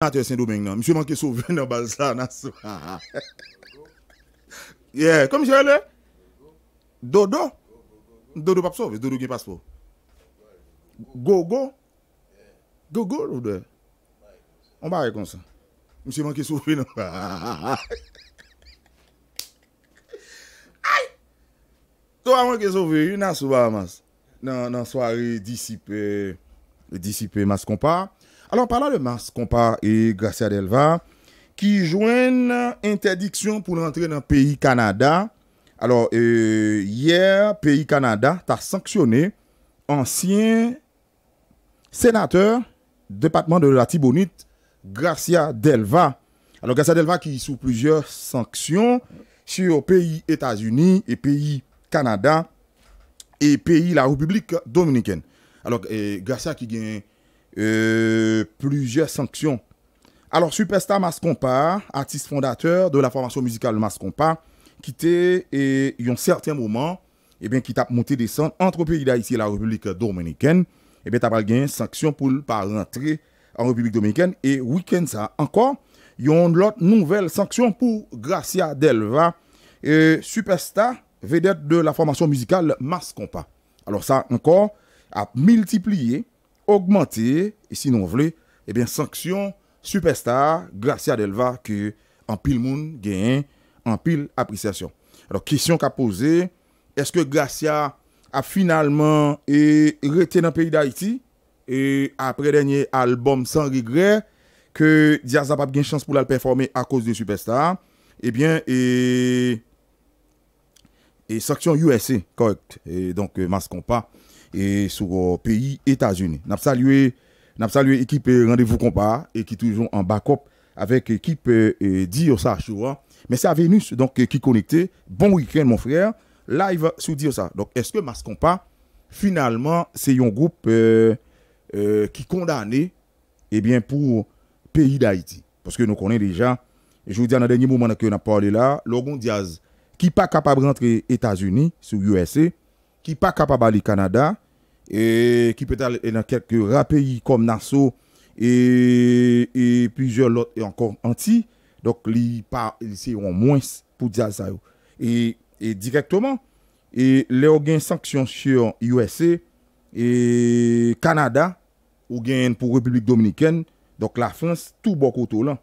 Sénateur Saint-Domingue, non. Monsieur manqué sauvé dans Yeah, comme je le. Dodo. Dodo pas sauvé, Dodo qui passeport. Gogo. Gogo, ou de. On va comme ça. Monsieur manqué sauvé dans Aïe! Toi, manqué sauvé, une a sous non Dans soirée dissipé. Dissipé, masque compas. Alors, par de le Mars Compa et Gracia Delva, qui une interdiction pour rentrer dans le pays Canada. Alors, hier, euh, hier, pays Canada a sanctionné ancien sénateur département de la Tibonite, Gracia Delva. Alors, Gracia Delva qui est sous plusieurs sanctions sur pays États-Unis et pays Canada et pays la République dominicaine. Alors, euh, Gracia qui gagne euh, plusieurs sanctions. Alors, Superstar Mascompa, artiste fondateur de la formation musicale Mascompa, quitté et y un certain moment, eh bien, qui tape monté descendre entre le pays d'Haïti et la République dominicaine, et eh bien, t'as gagné sanction pour ne pas rentrer en République dominicaine. Et week-end, ça encore, y a une autre nouvelle sanction pour Gracia Delva, et euh, Superstar, vedette de la formation musicale Mascompa. Alors, ça encore, a multiplié augmenter, et si nous voulons, eh bien, sanction superstar, Gracia Delva, que en pile monde gagne, en pile appréciation. Alors, question qu'a poser, est-ce que Gracia a finalement été dans le pays d'Haïti et après dernier album sans regret que Diaz a pas chance pour la performer à cause de superstar eh bien et et sanction USA correct et donc euh, masquons pas et sur le pays États-Unis. Nous salue salué, l'équipe Rendez-vous Compas et qui toujours en backup avec l'équipe dire Diosa Mais c'est à Vénus donc, qui e, connecté. Bon week-end, mon frère. Live sur Diosa. Donc, est-ce que Mascompa finalement, c'est un groupe euh, euh, qui condamné eh bien, pour pays d'Haïti Parce que nous connaissons déjà, je vous dis, dans dernier e moment que nous avons parlé là, Logon Diaz, qui n'est pas capable de rentrer aux États-Unis, sur USA, Ki pa kapabali Kanada E ki petal en a kekke rapeyi Kom naso E, e pizyon lot E ankon anti Dok li se yon mwens pou dja zayou E, e direktoman E le ou gen sanksyon Siyon USA E Kanada Ou gen pou Republik Dominiken Dok la Frans tou bok o to lan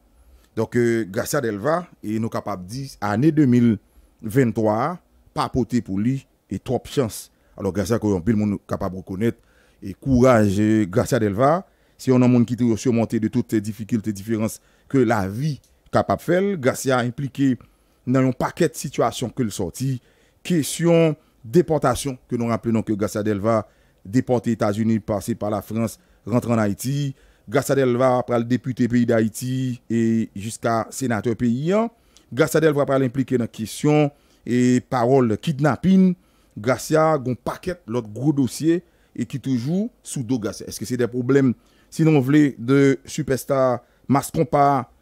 Dok e, Gratia Delva E nou kapab di ane 2023 Pa pote pou li et trop chance. Alors, grâce à peu de monde capable de reconnaître et courage, euh, grâce à Delva, si on un monde qui est surmonté de toutes les difficultés, et différences que la vie capable de faire, grâce à impliqué dans un paquet de situations que le sorti, question déportation que nous rappelons que grâce Delva, déporté États-Unis, passé par la France, rentre en Haïti, grâce à Delva, après le député pays d'Haïti et jusqu'à sénateur paysan, hein. grâce à Delva, après l'impliquer dans la question et parole kidnapping, Garcia a un paquet l'autre gros dossier et qui toujours sous dos Garcia. Est-ce que c'est des problèmes si nous vous de superstar masquons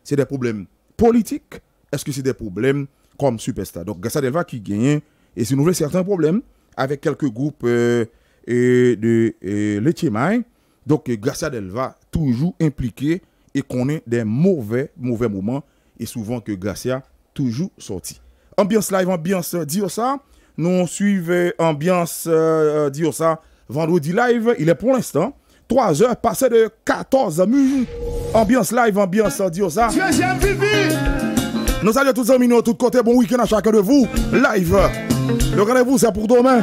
c'est des problèmes politiques Est-ce que c'est des problèmes comme superstar Donc Garcia Delva qui gagne et si nous voulons certains problèmes avec quelques groupes euh, et de et donc Garcia Delva toujours impliqué et qu'on est des mauvais mauvais moments et souvent que Gracia toujours sorti. Ambiance live, ambiance, euh, dire ça nous suivons ambiance, euh, euh vendredi live. Il est pour l'instant 3 heures passé de 14 minutes. Ambiance live, ambiance, euh, dire ça. Nous saluons tous les amis de tous côtés. Bon week-end à chacun de vous. Live. Le rendez-vous, c'est pour demain.